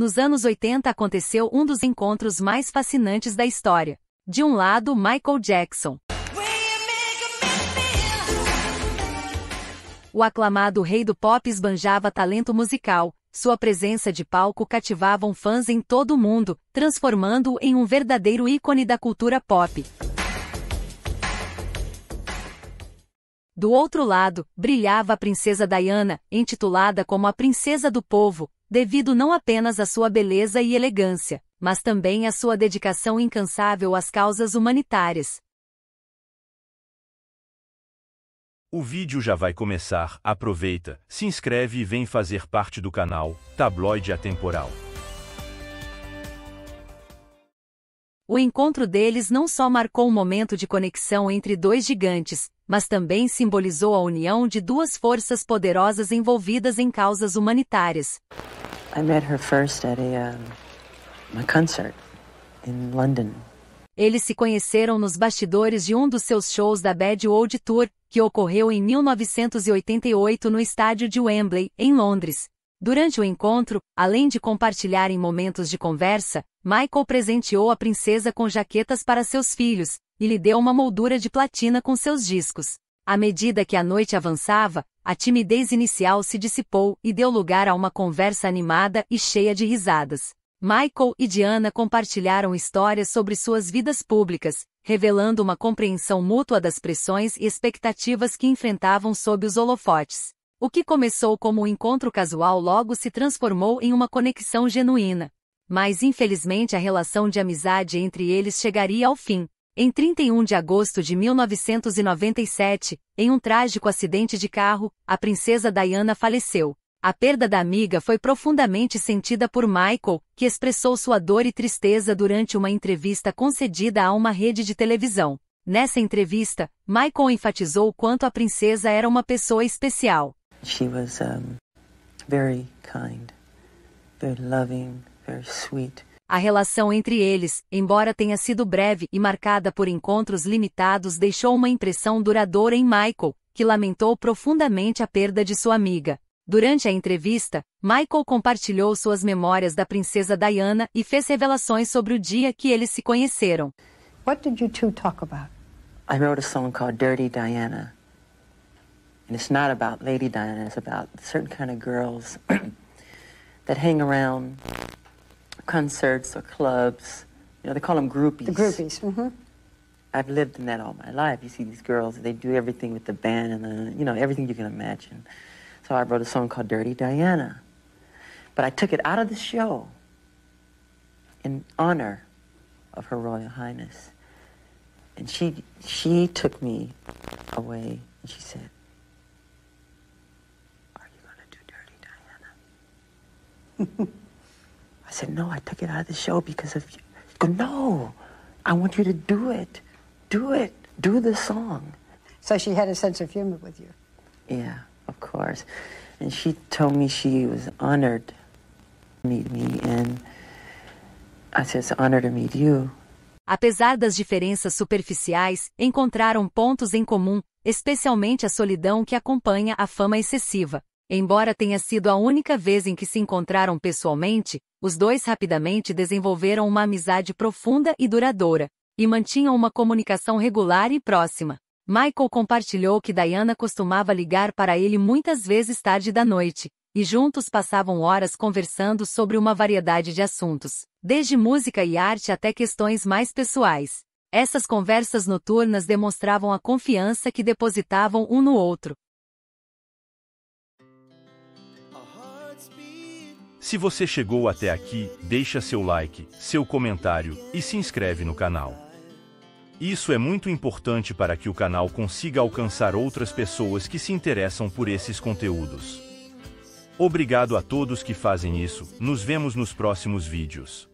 Nos anos 80 aconteceu um dos encontros mais fascinantes da história. De um lado, Michael Jackson. O aclamado rei do pop esbanjava talento musical, sua presença de palco cativava fãs em todo o mundo, transformando-o em um verdadeiro ícone da cultura pop. Do outro lado, brilhava a princesa Diana, intitulada como a princesa do povo, devido não apenas à sua beleza e elegância, mas também à sua dedicação incansável às causas humanitárias. O vídeo já vai começar, aproveita, se inscreve e vem fazer parte do canal Tabloide Atemporal. O encontro deles não só marcou um momento de conexão entre dois gigantes, mas também simbolizou a união de duas forças poderosas envolvidas em causas humanitárias. I met her first at a, um, a concert in London. Eles se conheceram nos bastidores de um dos seus shows da Bad Old Tour, que ocorreu em 1988 no estádio de Wembley, em Londres. Durante o encontro, além de compartilharem momentos de conversa, Michael presenteou a princesa com jaquetas para seus filhos e lhe deu uma moldura de platina com seus discos. À medida que a noite avançava, a timidez inicial se dissipou e deu lugar a uma conversa animada e cheia de risadas. Michael e Diana compartilharam histórias sobre suas vidas públicas, revelando uma compreensão mútua das pressões e expectativas que enfrentavam sob os holofotes. O que começou como um encontro casual logo se transformou em uma conexão genuína. Mas infelizmente a relação de amizade entre eles chegaria ao fim. Em 31 de agosto de 1997, em um trágico acidente de carro, a princesa Diana faleceu. A perda da amiga foi profundamente sentida por Michael, que expressou sua dor e tristeza durante uma entrevista concedida a uma rede de televisão. Nessa entrevista, Michael enfatizou o quanto a princesa era uma pessoa especial. She was um, very kind, very loving, very sweet. A relação entre eles, embora tenha sido breve e marcada por encontros limitados, deixou uma impressão duradoura em Michael, que lamentou profundamente a perda de sua amiga. Durante a entrevista, Michael compartilhou suas memórias da princesa Diana e fez revelações sobre o dia que eles se conheceram. What did you two talk about? I wrote a song called Dirty Diana. And it's not about Lady Diana, it's about certain kind of girls that hang around concerts or clubs. You know, they call them groupies. The groupies, mm-hmm. I've lived in that all my life. You see these girls, they do everything with the band and the, you know, everything you can imagine. So I wrote a song called Dirty Diana. But I took it out of the show in honor of Her Royal Highness. And she, she took me away and she said, I said, No, I took it out of the show because of you. He goes, No, I want you to do it. Do it. Do the song. So she had a sense of humor with you? Yeah, of course. And she told me she was honored to meet me, and I said, It's an honor to meet you. Apesar das diferenças superficiais, encontraram pontos em comum, especialmente a solidão que acompanha a fama excessiva. Embora tenha sido a única vez em que se encontraram pessoalmente, os dois rapidamente desenvolveram uma amizade profunda e duradoura, e mantinham uma comunicação regular e próxima. Michael compartilhou que Diana costumava ligar para ele muitas vezes tarde da noite, e juntos passavam horas conversando sobre uma variedade de assuntos, desde música e arte até questões mais pessoais. Essas conversas noturnas demonstravam a confiança que depositavam um no outro, Se você chegou até aqui, deixa seu like, seu comentário e se inscreve no canal. Isso é muito importante para que o canal consiga alcançar outras pessoas que se interessam por esses conteúdos. Obrigado a todos que fazem isso, nos vemos nos próximos vídeos.